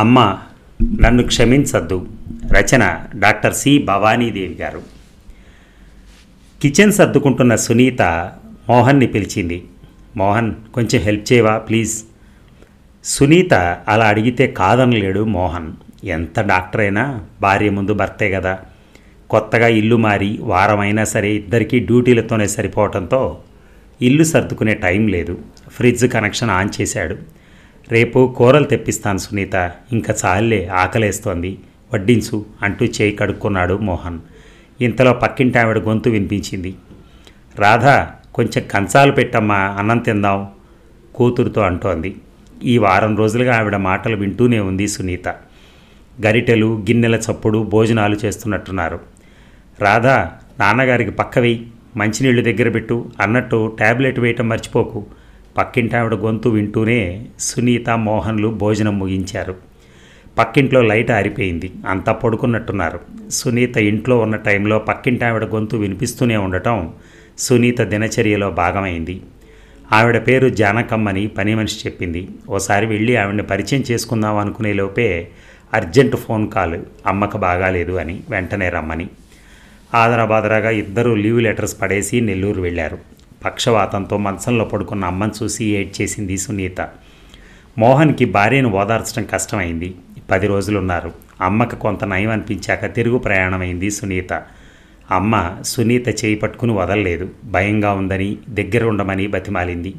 అమ్మ నన్ను క్షమించద్దు రచన డాక్టర్ సి భవానీదేవి గారు కిచెన్ సర్దుకుంటున్న సునీత మోహన్ని పిలిచింది మోహన్ కొంచెం హెల్ప్ చేయవా ప్లీజ్ సునీత అలా అడిగితే కాదనలేడు మోహన్ ఎంత డాక్టర్ అయినా భార్య ముందు భర్తే కదా కొత్తగా ఇల్లు మారి వారమైనా సరే ఇద్దరికీ డ్యూటీలతోనే సరిపోవడంతో ఇల్లు సర్దుకునే టైం లేదు ఫ్రిడ్జ్ కనెక్షన్ ఆన్ చేశాడు రేపు కూరలు తెప్పిస్తాను సునీత ఇంకా చాలే ఆకలేస్తోంది వడ్డించు అంటూ చేయి కడుక్కున్నాడు మోహన్ ఇంతలో పక్కింటి ఆవిడ గొంతు వినిపించింది రాధా కొంచెం కంచాలు పెట్టమ్మా అన్నం తిందాం కూతురుతో అంటోంది ఈ వారం రోజులుగా ఆవిడ మాటలు వింటూనే ఉంది సునీత గరిటెలు గిన్నెల చప్పుడు భోజనాలు చేస్తున్నట్టున్నారు రాధా నాన్నగారికి పక్కవి మంచినీళ్ళు దగ్గర పెట్టు అన్నట్టు ట్యాబ్లెట్ వేయటం మర్చిపోకు పక్కింటి ఆవిడ గొంతు వింటూనే సునీత మోహన్లు భోజనం ముగించారు పక్కింట్లో లైట్ ఆరిపోయింది అంతా పడుకున్నట్టున్నారు సునీత ఇంట్లో ఉన్న టైంలో పక్కింటి ఆవిడ గొంతు వినిపిస్తూనే ఉండటం సునీత దినచర్యలో భాగమైంది ఆవిడ పేరు జానకమ్మని పని మనిషి చెప్పింది ఓసారి వెళ్ళి ఆవిడని పరిచయం చేసుకుందాం అనుకునే లోపే అర్జెంట్ ఫోన్ కాల్ అమ్మకు బాగాలేదు అని వెంటనే రమ్మని ఆదరాబాదరాగా ఇద్దరు లీవ్ లెటర్స్ పడేసి నెల్లూరు వెళ్ళారు పక్షవాతంతో మంచంలో పడుకున్న అమ్మను చూసి ఏడ్ చేసింది సునీత మోహన్కి భార్యను ఓదార్చడం కష్టమైంది పది రోజులున్నారు అమ్మకు కొంత నయం అనిపించాక తిరుగు ప్రయాణమైంది సునీత అమ్మ సునీత చేయి పట్టుకుని వదలలేదు భయంగా ఉందని దగ్గర ఉండమని బతిమాలింది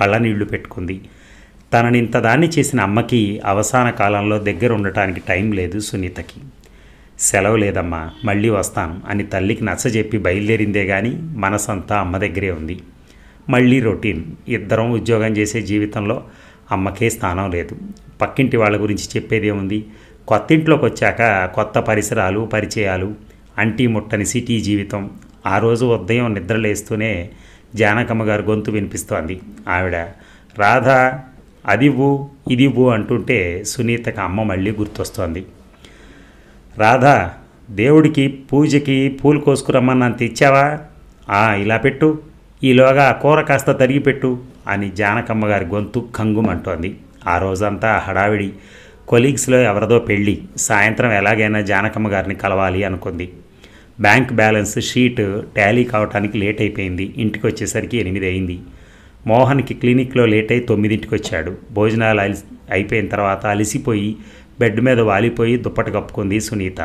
కళ్ళ నీళ్లు పెట్టుకుంది తనని దాన్ని చేసిన అమ్మకి అవసాన కాలంలో దగ్గర ఉండటానికి టైం లేదు సునీతకి సెలవు లేదమ్మా మళ్ళీ వస్తాను అని తల్లికి నచ్చజెప్పి బయలుదేరిందే కానీ మనసంతా అమ్మ దగ్గరే ఉంది మళ్ళీ రొటీన్ ఇద్దరం ఉద్యోగం చేసే జీవితంలో అమ్మకే స్థానం లేదు పక్కింటి వాళ్ళ గురించి చెప్పేదే కొత్త కొత్తింట్లోకి వచ్చాక కొత్త పరిసరాలు పరిచయాలు అంటీ ముట్టని సిటీ జీవితం ఆ రోజు ఉదయం నిద్రలేస్తూనే జానకమ్మ గారు గొంతు వినిపిస్తోంది ఆవిడ రాధా అదివ్వు ఇదివ్వు అంటుంటే సునీతకు అమ్మ మళ్ళీ గుర్తొస్తోంది రాధా దేవుడికి పూజకి పూలు కోసుకురమ్మన్నా తెచ్చావా ఆ ఇలా పెట్టు ఈలోగా కూర కాస్త తరిగి పెట్టు అని జానకమ్మ గారి గొంతు కంగుమంటోంది ఆ రోజంతా హడావిడి కొలీగ్స్లో ఎవరిదో పెళ్ళి సాయంత్రం ఎలాగైనా జానకమ్మ గారిని కలవాలి అనుకుంది బ్యాంక్ బ్యాలెన్స్ షీట్ టాలీ కావటానికి లేట్ అయిపోయింది ఇంటికి వచ్చేసరికి ఎనిమిది అయింది మోహన్కి క్లినిక్లో లేట్ అయి తొమ్మిదింటికి వచ్చాడు భోజనాలు అలిసి అయిపోయిన తర్వాత అలిసిపోయి బెడ్ మీద వాలిపోయి దుప్పటి కప్పుకుంది సునీత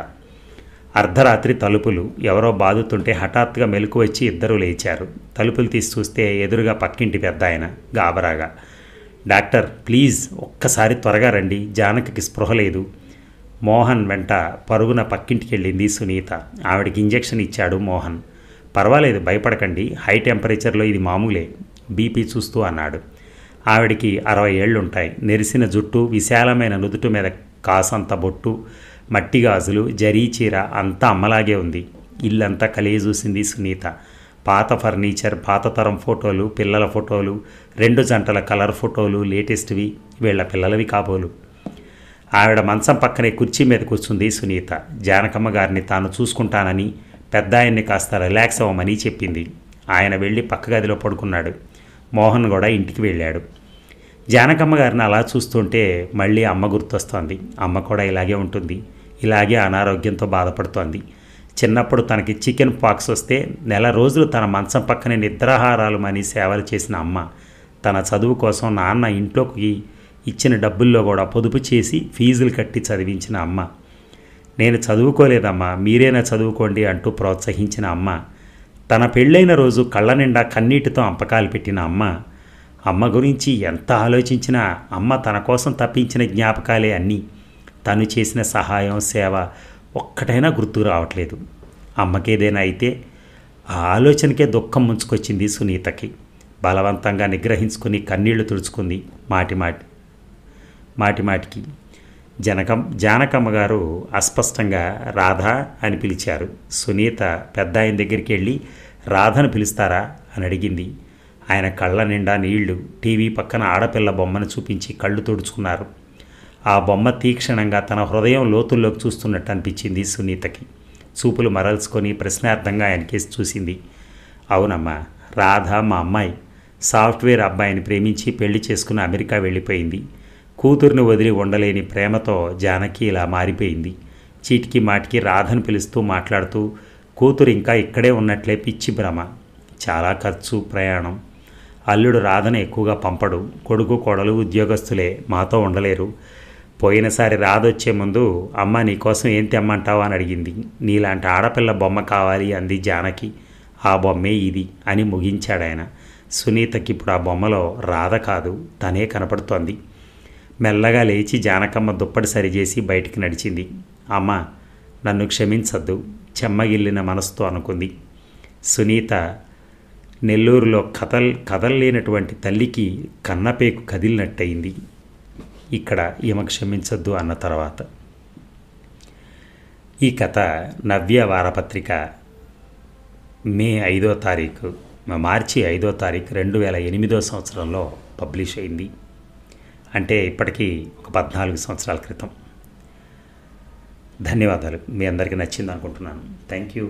అర్ధరాత్రి తలుపులు ఎవరో బాదుతుంటే హఠాత్తుగా మెలకు వచ్చి ఇద్దరూ లేచారు తలుపులు తీసి చూస్తే ఎదురుగా పక్కింటి పెద్ద ఆయన గాబరాగా డాక్టర్ ప్లీజ్ ఒక్కసారి త్వరగా రండి జానకి స్పృహ లేదు మోహన్ వెంట పరుగున పక్కింటికి వెళ్ళింది సునీత ఆవిడకి ఇంజెక్షన్ ఇచ్చాడు మోహన్ పర్వాలేదు భయపడకండి హై టెంపరేచర్లో ఇది మామూలే బీపీ చూస్తూ అన్నాడు ఆవిడికి అరవై ఏళ్ళుంటాయి నెరిసిన జుట్టు విశాలమైన నుదుటి మీద కాసంత బొట్టు మట్టి గాజులు జరీ చీర అంతా అమ్మలాగే ఉంది ఇల్లంతా కలిగి చూసింది సునీత పాత ఫర్నిచర్ పాత తరం ఫోటోలు పిల్లల ఫోటోలు రెండు జంటల కలర్ ఫోటోలు లేటెస్ట్వి వీళ్ళ పిల్లలవి కాబోలు ఆవిడ మంచం పక్కనే కుర్చీ మీద కూర్చుంది సునీత జానకమ్మ గారిని తాను చూసుకుంటానని పెద్ద ఆయన్ని కాస్త రిలాక్స్ అవ్వమని చెప్పింది ఆయన వెళ్ళి పక్క గదిలో పడుకున్నాడు మోహన్ కూడా ఇంటికి వెళ్ళాడు జానకమ్మ గారిని అలా చూస్తుంటే మళ్ళీ అమ్మ గుర్తొస్తోంది అమ్మ కూడా ఇలాగే ఉంటుంది ఇలాగే అనారోగ్యంతో బాధపడుతోంది చిన్నప్పుడు తనకి చికెన్ పాక్స్ వస్తే నెల రోజులు తన మంచం పక్కనే నిద్రాహారాలు మని సేవలు చేసిన అమ్మ తన చదువు కోసం నాన్న ఇంట్లోకి ఇచ్చిన డబ్బుల్లో కూడా పొదుపు చేసి ఫీజులు కట్టి చదివించిన అమ్మ నేను చదువుకోలేదమ్మా మీరైనా చదువుకోండి అంటూ ప్రోత్సహించిన అమ్మ తన పెళ్ళైన రోజు కళ్ళ నిండా కన్నీటితో అంపకాలు పెట్టిన అమ్మ అమ్మ గురించి ఎంత ఆలోచించినా అమ్మ తన కోసం తప్పించిన జ్ఞాపకాలే అన్నీ తను చేసిన సహాయం సేవ ఒక్కటైనా గుర్తు రావట్లేదు అమ్మకేదైనా అయితే ఆ ఆలోచనకే దుఃఖం ముంచుకొచ్చింది సునీతకి బలవంతంగా నిగ్రహించుకుని కన్నీళ్లు తుడుచుకుంది మాటిమాటి మాటిమాటికి జనకం జానకమ్మ గారు అస్పష్టంగా రాధ అని పిలిచారు సునీత పెద్దాయన దగ్గరికి వెళ్ళి రాధను పిలుస్తారా అని అడిగింది ఆయన కళ్ళ నిండా నీళ్లు టీవీ పక్కన ఆడపిల్ల బొమ్మను చూపించి కళ్ళు తుడుచుకున్నారు ఆ బొమ్మ తీక్షణంగా తన హృదయం లోతుల్లోకి చూస్తున్నట్టు అనిపించింది సునీతకి చూపులు మరల్చుకొని ప్రశ్నార్థంగా ఆయన కేసి చూసింది అవునమ్మా రాధ మా అమ్మాయి సాఫ్ట్వేర్ అబ్బాయిని ప్రేమించి పెళ్లి చేసుకుని అమెరికా వెళ్ళిపోయింది కూతుర్ని వదిలి ఉండలేని ప్రేమతో జానకి ఇలా మారిపోయింది చీటికి మాటికి రాధను పిలుస్తూ మాట్లాడుతూ కూతురు ఇంకా ఇక్కడే ఉన్నట్లే పిచ్చి భ్రమ చాలా ఖర్చు ప్రయాణం అల్లుడు రాధను ఎక్కువగా పంపడు కొడుకు కొడలు ఉద్యోగస్తులే మాతో ఉండలేరు పోయినసారి రాధొచ్చే ముందు అమ్మ నీకోసం ఏం తెమ్మంటావా అని అడిగింది నీలాంటి ఆడపిల్ల బొమ్మ కావాలి అంది జానకి ఆ బొమ్మే ఇది అని ముగించాడాయన సునీతకి ఇప్పుడు ఆ బొమ్మలో రాధ కాదు తనే కనపడుతోంది మెల్లగా లేచి జానకమ్మ దుప్పటి సరిచేసి బయటికి నడిచింది అమ్మ నన్ను క్షమించద్దు చెమ్మగిల్లిన మనసుతో అనుకుంది సునీత నెల్లూరులో కథల్ కథలు లేనటువంటి తల్లికి కన్నపేకు కదిలినట్టయింది ఇక్కడ ఈమె క్షమించద్దు అన్న తర్వాత ఈ కథ నవ్య వారపత్రిక మే ఐదో తారీఖు మార్చి ఐదో తారీఖు రెండు వేల ఎనిమిదో సంవత్సరంలో పబ్లిష్ అయింది అంటే ఇప్పటికీ ఒక పద్నాలుగు సంవత్సరాల క్రితం ధన్యవాదాలు మీ అందరికీ నచ్చింది అనుకుంటున్నాను థ్యాంక్ యూ